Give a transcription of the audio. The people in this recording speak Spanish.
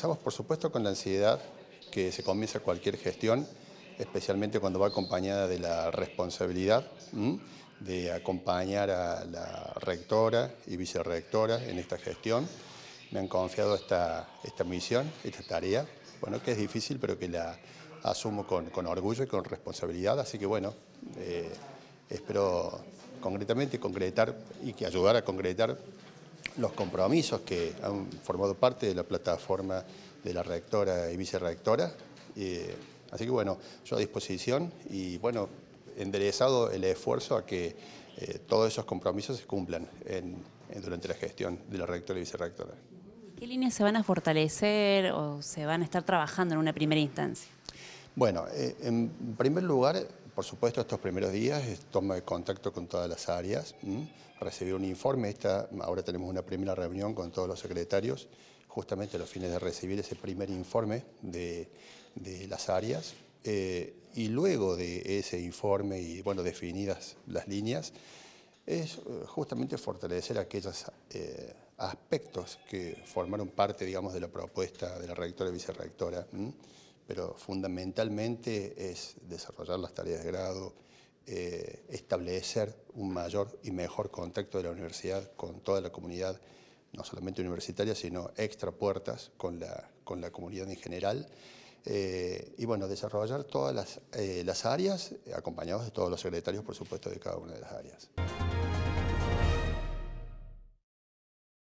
Comenzamos, por supuesto, con la ansiedad que se comienza cualquier gestión, especialmente cuando va acompañada de la responsabilidad de acompañar a la rectora y vicerrectora en esta gestión. Me han confiado esta, esta misión, esta tarea, bueno, que es difícil, pero que la asumo con, con orgullo y con responsabilidad, así que bueno, eh, espero concretamente concretar y que ayudar a concretar los compromisos que han formado parte de la plataforma de la rectora y vicerrectora. Eh, así que bueno, yo a disposición y bueno, enderezado el esfuerzo a que eh, todos esos compromisos se cumplan en, durante la gestión de la rectora y vicerrectora. ¿Qué líneas se van a fortalecer o se van a estar trabajando en una primera instancia? Bueno, eh, en primer lugar, por supuesto, estos primeros días es toma de contacto con todas las áreas, recibir un informe. Esta, ahora tenemos una primera reunión con todos los secretarios, justamente a los fines de recibir ese primer informe de, las áreas. Eh, y luego de ese informe y, bueno, definidas las líneas, es eh, justamente fortalecer aquellos eh, aspectos que formaron parte, digamos, de la propuesta de la rectora y vicerrectora pero fundamentalmente es desarrollar las tareas de grado, eh, establecer un mayor y mejor contacto de la universidad con toda la comunidad, no solamente universitaria, sino extrapuertas con la, comunidad en general. Eh, y bueno, desarrollar todas las, eh, las áreas, acompañados de todos los secretarios, por supuesto, de cada una de las áreas.